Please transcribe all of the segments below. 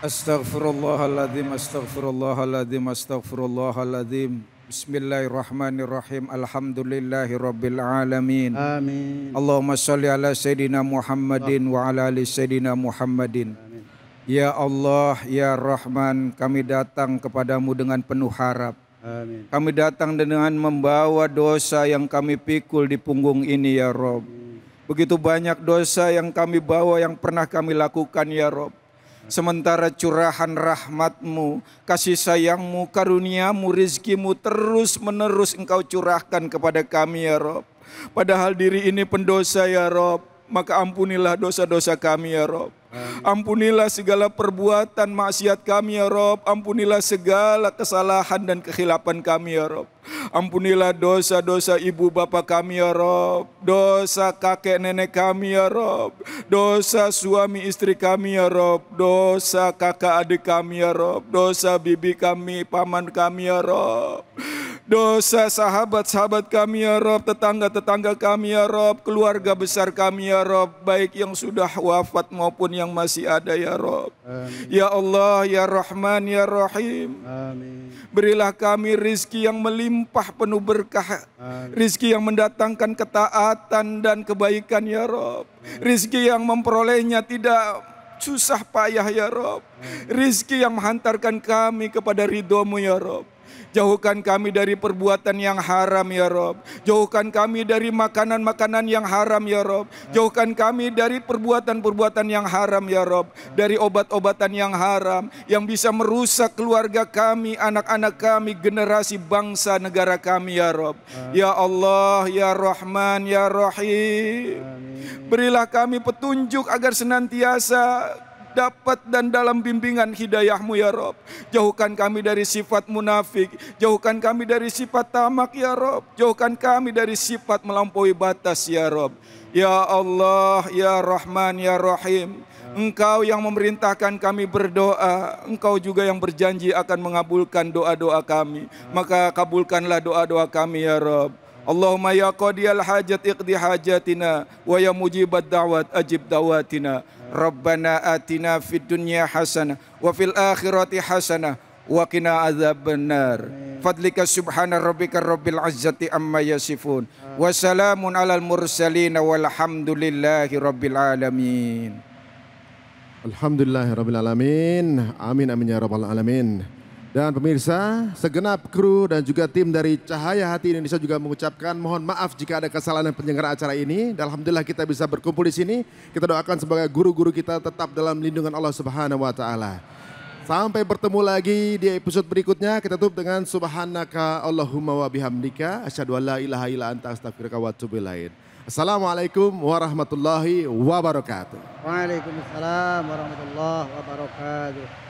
Astaghfirullahaladzim, astaghfirullahaladzim, astaghfirullahaladzim. Bismillahirrahmanirrahim. Alhamdulillahi rabbil alamin. Amin. Allahumma salli ala sayyidina Muhammadin wa ala ali sayyidina Muhammadin. Amin. Ya Allah, ya Rahman, kami datang kepadamu dengan penuh harap. Amin. Kami datang dengan membawa dosa yang kami pikul di punggung ini ya Rob. Begitu banyak dosa yang kami bawa yang pernah kami lakukan ya Rob. Sementara curahan rahmatmu, kasih sayangmu, karuniamu, rizkimu terus menerus engkau curahkan kepada kami ya Rob. Padahal diri ini pendosa ya Rob maka ampunilah dosa-dosa kami ya Rob. Ampunilah segala perbuatan maksiat kami ya Rob. Ampunilah segala kesalahan dan kehilapan kami ya Rob. Ampunilah dosa-dosa ibu bapa kami ya Rob. Dosa kakek nenek kami ya Rob. Dosa suami istri kami ya Rob. Dosa kakak adik kami ya Rob. Dosa bibi kami, paman kami ya Rob dosa sahabat-sahabat kami ya Rob, tetangga-tetangga kami ya Rob, keluarga besar kami ya Rob, baik yang sudah wafat maupun yang masih ada ya Rob. Amin. Ya Allah, ya Rahman, ya Rahim. Amin. Berilah kami rizki yang melimpah penuh berkah, Amin. rizki yang mendatangkan ketaatan dan kebaikan ya Rob. Amin. Rizki yang memperolehnya tidak susah payah ya Rob. Amin. Rizki yang menghantarkan kami kepada ridhomu ya Rob. Jauhkan kami dari perbuatan yang haram ya Rob. Jauhkan kami dari makanan-makanan yang haram ya Rob. Jauhkan kami dari perbuatan-perbuatan yang haram ya Rob. Dari obat-obatan yang haram. Yang bisa merusak keluarga kami, anak-anak kami, generasi bangsa negara kami ya Rob. Ya Allah, ya Rahman, ya Rahim. Berilah kami petunjuk agar senantiasa dapat dan dalam bimbingan hidayahmu ya Rob. Jauhkan kami dari sifat munafik, jauhkan kami dari sifat tamak ya Rob. Jauhkan kami dari sifat melampaui batas ya Rob. Ya Allah, Ya Rahman, Ya Rahim. Engkau yang memerintahkan kami berdoa, Engkau juga yang berjanji akan mengabulkan doa-doa kami. Maka kabulkanlah doa-doa kami ya Rob. Allahumma ya qadiyal hajat iqdi hajatina wa ya mujibat da'wat ajib dawatina Rabbana atina fid dunya hasanah wa fil akhirati hasanah wa qina benar. fadlika subhana rabbika rabbil izzati amma yasifun wa salamun alal mursalin walhamdulillahi rabbil alamin Alhamdulillah Rabbil Alamin Amin amin ya Rabbal Alamin dan pemirsa, segenap kru dan juga tim dari Cahaya Hati Indonesia juga mengucapkan mohon maaf jika ada kesalahan dan penyelenggara acara ini. Dan Alhamdulillah kita bisa berkumpul di sini. Kita doakan sebagai guru-guru kita tetap dalam lindungan Allah Subhanahu Wa Taala. Sampai bertemu lagi di episode berikutnya. Kita tutup dengan Subhanaka Allahumma wa bihamdika. Asyadu an ilaha ila anta astagfirullah wa tubilain. Assalamualaikum warahmatullahi wabarakatuh. Waalaikumsalam warahmatullahi wabarakatuh.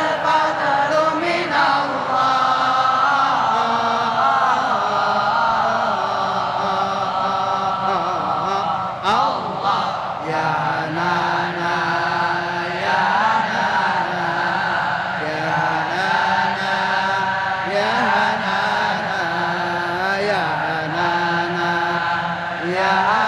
Ya.